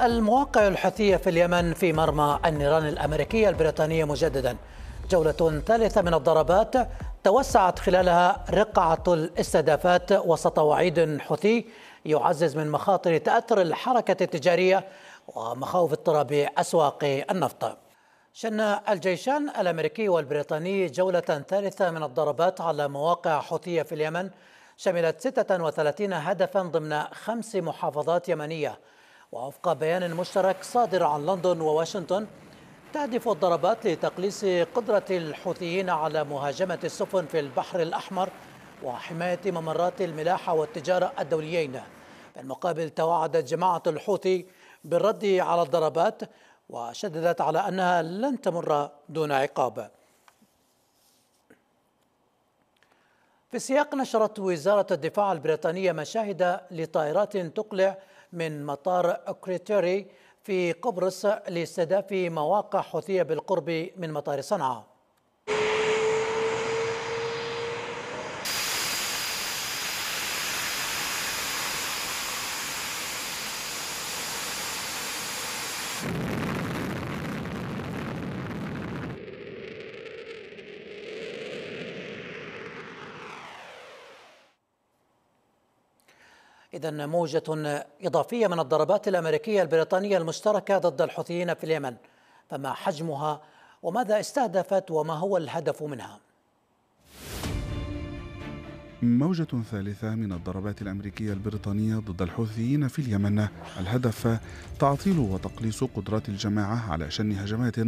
المواقع الحوثية في اليمن في مرمى النيران الأمريكية البريطانية مجددا جولة ثالثة من الضربات توسعت خلالها رقعة الاستهدافات وسط وعيد حوثي يعزز من مخاطر تأثر الحركة التجارية ومخاوف اضطراب أسواق النفط شن الجيشان الأمريكي والبريطاني جولة ثالثة من الضربات على مواقع حوثية في اليمن شملت 36 هدفا ضمن خمس محافظات يمنيه ووفق بيان مشترك صادر عن لندن وواشنطن تهدف الضربات لتقليص قدرة الحوثيين على مهاجمة السفن في البحر الأحمر وحماية ممرات الملاحة والتجارة الدوليين بالمقابل توعدت جماعة الحوثي بالرد على الضربات وشددت على أنها لن تمر دون عقاب في السياق نشرت وزارة الدفاع البريطانية مشاهد لطائرات تقلع من مطار أوكريتوري في قبرص لاستهداف مواقع حوثية بالقرب من مطار صنعاء إذا موجة إضافية من الضربات الأمريكية البريطانية المشتركة ضد الحوثيين في اليمن فما حجمها وماذا استهدفت وما هو الهدف منها؟ موجة ثالثة من الضربات الأمريكية البريطانية ضد الحوثيين في اليمن الهدف تعطيل وتقليص قدرات الجماعة على شن هجمات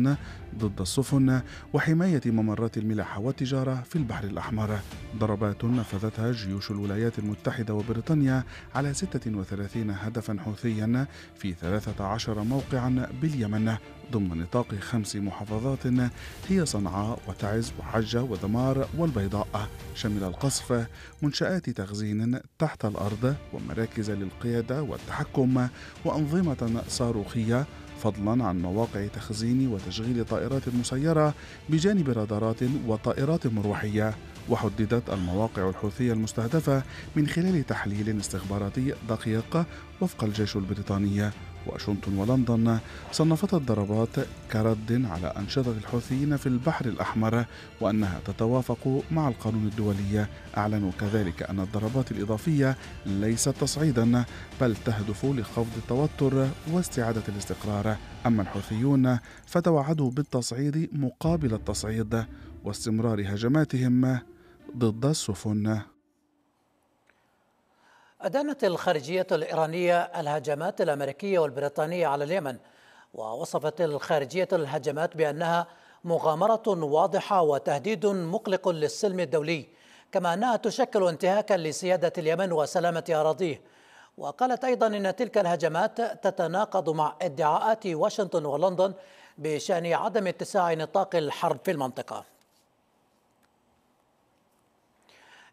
ضد السفن وحماية ممرات الملاحة والتجارة في البحر الأحمر ضربات نفذتها جيوش الولايات المتحدة وبريطانيا على 36 هدفا حوثيا في 13 موقعا باليمن ضمن نطاق خمس محافظات هي صنعاء وتعز وحجة ودمار والبيضاء شمل القصف منشآت تخزين تحت الأرض ومراكز للقيادة والتحكم وأنظمة صاروخية فضلا عن مواقع تخزين وتشغيل طائرات مسيرة بجانب رادارات وطائرات مروحية وحددت المواقع الحوثية المستهدفة من خلال تحليل استخباراتي دقيق وفق الجيش البريطاني واشنطن ولندن صنفتا الضربات كرد على انشطه الحوثيين في البحر الاحمر وانها تتوافق مع القانون الدولي اعلنوا كذلك ان الضربات الاضافيه ليست تصعيدا بل تهدف لخفض التوتر واستعاده الاستقرار اما الحوثيون فتوعدوا بالتصعيد مقابل التصعيد واستمرار هجماتهم ضد السفن أدانت الخارجية الإيرانية الهجمات الأمريكية والبريطانية على اليمن ووصفت الخارجية الهجمات بأنها مغامرة واضحة وتهديد مقلق للسلم الدولي كما أنها تشكل انتهاكا لسيادة اليمن وسلامة أراضيه وقالت أيضا أن تلك الهجمات تتناقض مع ادعاءات واشنطن ولندن بشأن عدم اتساع نطاق الحرب في المنطقة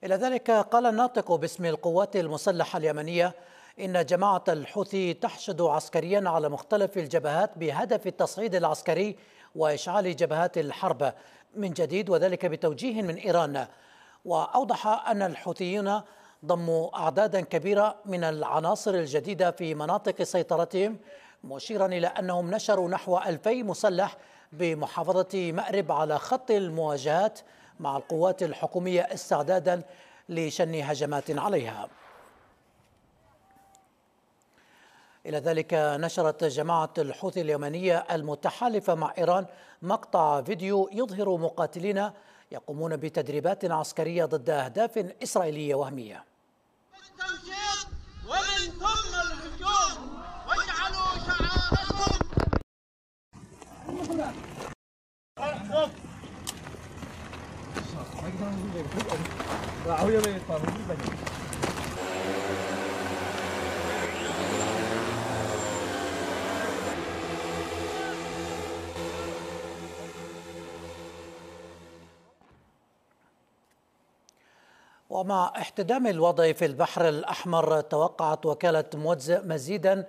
إلى ذلك قال الناطق باسم القوات المسلحة اليمنية إن جماعة الحوثي تحشد عسكريا على مختلف الجبهات بهدف التصعيد العسكري وإشعال جبهات الحرب من جديد وذلك بتوجيه من إيران وأوضح أن الحوثيين ضموا أعدادا كبيرة من العناصر الجديدة في مناطق سيطرتهم مشيرا إلى أنهم نشروا نحو 2000 مسلح بمحافظة مأرب على خط المواجهات مع القوات الحكومية استعدادا لشن هجمات عليها إلى ذلك نشرت جماعة الحوثي اليمنية المتحالفة مع إيران مقطع فيديو يظهر مقاتلين يقومون بتدريبات عسكرية ضد أهداف إسرائيلية وهمية ومن ثم الهجوم واجعلوا شعاركم ومع احتدام الوضع في البحر الأحمر توقعت وكالة موتز مزيدا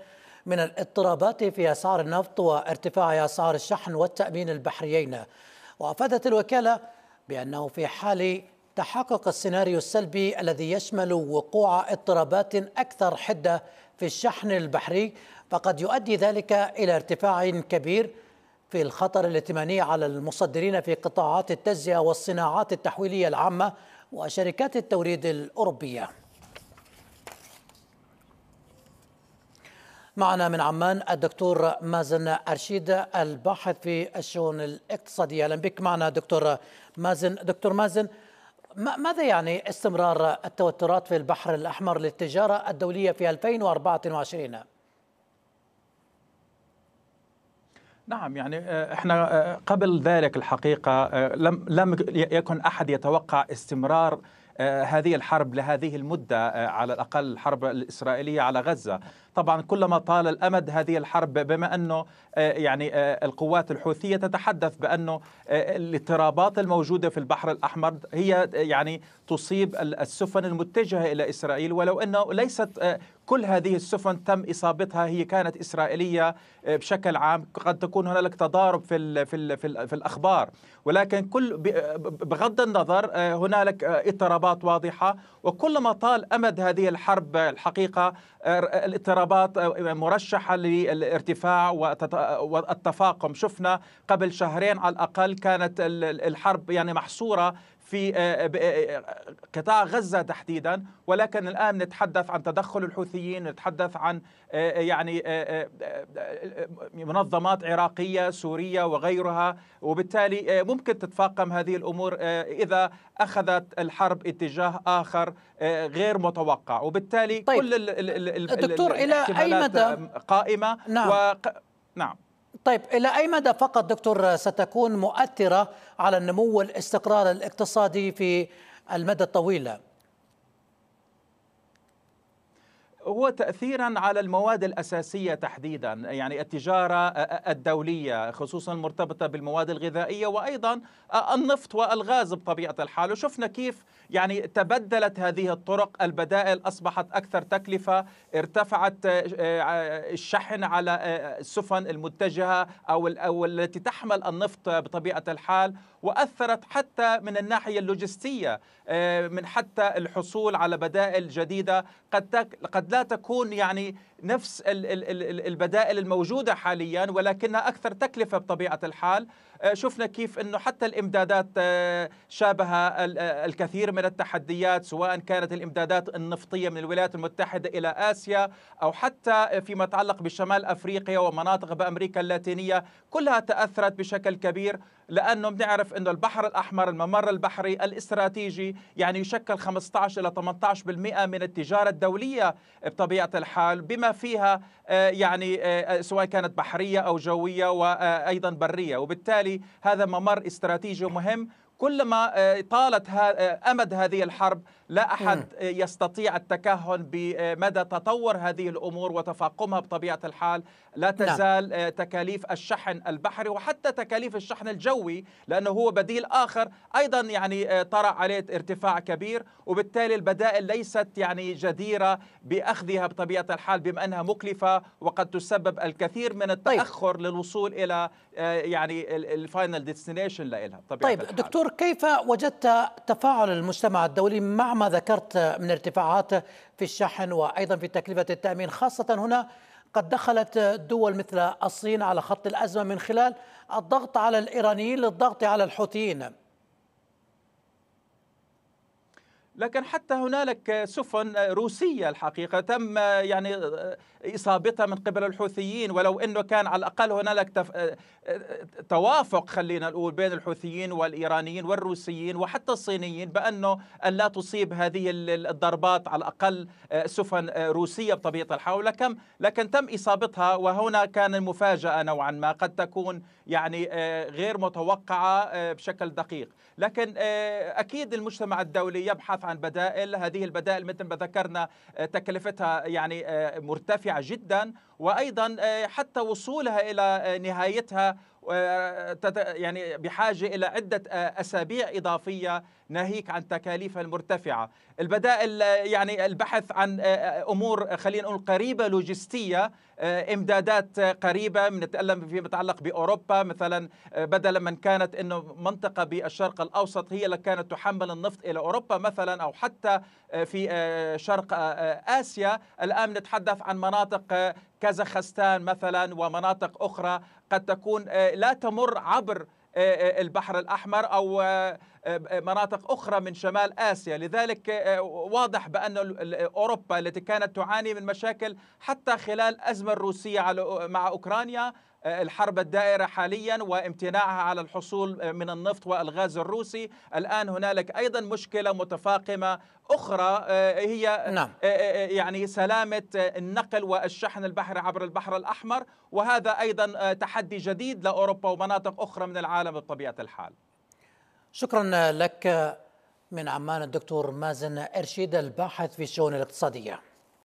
من الاضطرابات في أسعار النفط وارتفاع أسعار الشحن والتأمين البحريين وأفادت الوكالة بأنه في حال تحقق السيناريو السلبي الذي يشمل وقوع اضطرابات أكثر حدة في الشحن البحري فقد يؤدي ذلك إلى ارتفاع كبير في الخطر الائتماني على المصدرين في قطاعات التجزئة والصناعات التحويلية العامة وشركات التوريد الأوروبية معنا من عمان الدكتور مازن أرشيد الباحث في الشؤون الاقتصادية أهلا بك معنا دكتور مازن دكتور مازن ماذا يعني استمرار التوترات في البحر الأحمر للتجارة الدولية في 2024 نعم يعني آه، احنا آه، قبل ذلك الحقيقه آه، لم لم يكن احد يتوقع استمرار آه، هذه الحرب لهذه المدة آه، على الأقل الحرب الإسرائيلية على غزة طبعا كلما طال الامد هذه الحرب بما انه آه، يعني القوات الحوثيه تتحدث بانه الاضطرابات الموجوده في البحر الاحمر هي يعني تصيب السفن المتجهه الى اسرائيل ولو انه ليست كل هذه السفن تم اصابتها هي كانت اسرائيليه آه، بشكل عام قد تكون هنالك تضارب في الـ في الـ في, الـ في الاخبار ولكن كل آه، بغض النظر آه، هنالك اضطرابات واضحه وكلما طال امد هذه الحرب الحقيقه الاضطرابات مرشحه للارتفاع والتفاقم شفنا قبل شهرين على الاقل كانت الحرب يعني محصوره في قطاع غزه تحديدا ولكن الان نتحدث عن تدخل الحوثي الحوثيين نتحدث عن آه، آه، يعني آه، منظمات عراقية سورية وغيرها وبالتالي ممكن تتفاقم هذه الأمور إذا أخذت الحرب اتجاه آخر غير متوقع وبالتالي طيب. كل الدكتور إلى أي مدى قائمة نعم, و... نعم. طيب إلى أي مدى فقط دكتور ستكون مؤثرة على النمو والاستقرار الاقتصادي في المدى الطويل؟ هو تأثيرا على المواد الأساسية تحديدا يعني التجارة الدولية خصوصا المرتبطة بالمواد الغذائية وأيضا النفط والغاز بطبيعة الحال وشفنا كيف يعني تبدلت هذه الطرق البدائل أصبحت أكثر تكلفة ارتفعت الشحن على السفن المتجهة أو التي تحمل النفط بطبيعة الحال وأثرت حتى من الناحية اللوجستية من حتى الحصول على بدائل جديدة قد قد لا تكون يعني نفس البدائل الموجودة حاليا ولكنها أكثر تكلفة بطبيعة الحال آه، شفنا كيف أنه حتى الإمدادات آه، شابها آه، الكثير من التحديات سواء كانت الإمدادات النفطية من الولايات المتحدة إلى آسيا أو حتى فيما يتعلق بشمال أفريقيا ومناطق بأمريكا اللاتينية كلها تأثرت بشكل كبير لانه بنعرف انه البحر الاحمر الممر البحري الاستراتيجي يعني يشكل 15 الى 18% من التجاره الدوليه بطبيعه الحال بما فيها آه، يعني آه، آه، سواء كانت بحريه او جويه وايضا بريه وبالتالي هذا ممر استراتيجي مهم كلما آه، طالت آه، امد هذه الحرب لا احد يستطيع التكهن بمدى تطور هذه الامور وتفاقمها بطبيعه الحال، لا نعم. تزال آه، تكاليف الشحن البحري وحتى تكاليف الشحن الجوي لانه هو بديل اخر ايضا يعني طرا عليه ارتفاع كبير وبالتالي البدائل ليست يعني جديره باخذها بطبيعه الحال بما انها مكلفه وقد تسبب الكثير من طيب. التاخر طيب. للوصول الى يعني الفاينل ديستنيشن لها بطبيعه طيب الحال. دكتور كيف وجدت تفاعل المجتمع الدولي مع ما ذكرت من ارتفاعات في الشحن وأيضا في تكلفة التأمين خاصة هنا قد دخلت دول مثل الصين على خط الأزمة من خلال الضغط على الإيرانيين للضغط على الحوثيين لكن حتى هنالك سفن روسية الحقيقة تم يعني إصابتها من قبل الحوثيين ولو أنه كان على الأقل هنالك تف... توافق خلينا نقول بين الحوثيين والإيرانيين والروسيين وحتى الصينيين بأنه أن لا تصيب هذه الضربات على الأقل سفن روسية بطبيعة الحال ولكم لكن تم إصابتها وهنا كان المفاجأة نوعا ما قد تكون يعني غير متوقعة بشكل دقيق لكن آه، اكيد المجتمع الدولي يبحث عن بدائل هذه البدائل مثل ما ذكرنا آه، تكلفتها يعني آه، مرتفعه جدا وايضا حتى وصولها الى نهايتها يعني بحاجة إلى عدة آه، أسابيع إضافية ناهيك عن تكاليفها المرتفعة البدائل آه، يعني البحث عن آه، أمور خلينا نقول قريبة لوجستية إمدادات قريبة نتكلم فيما يتعلق بأوروبا مثلا بدلا من كانت أنه منطقة بالشرق الأوسط هي اللي كانت تحمل النفط إلى أوروبا مثلا أو حتى في شرق آسيا الآن نتحدث عن مناطق كازاخستان مثلا ومناطق أخرى قد تكون آه، لا تمر عبر آه، آه، البحر الأحمر أو مناطق أخرى من شمال آسيا لذلك واضح بأن أوروبا التي كانت تعاني من مشاكل حتى خلال أزمة الروسية مع أوكرانيا الحرب الدائرة حاليا وامتناعها على الحصول من النفط والغاز الروسي الآن هنالك أيضا مشكلة متفاقمة أخرى آه، هي نعم. آه، آه، يعني سلامة النقل والشحن البحري عبر البحر الأحمر وهذا أيضا تحدي جديد لأوروبا ومناطق أخرى من العالم بطبيعة الحال شكرا لك من عمان الدكتور مازن إرشيد الباحث في الشؤون الاقتصادية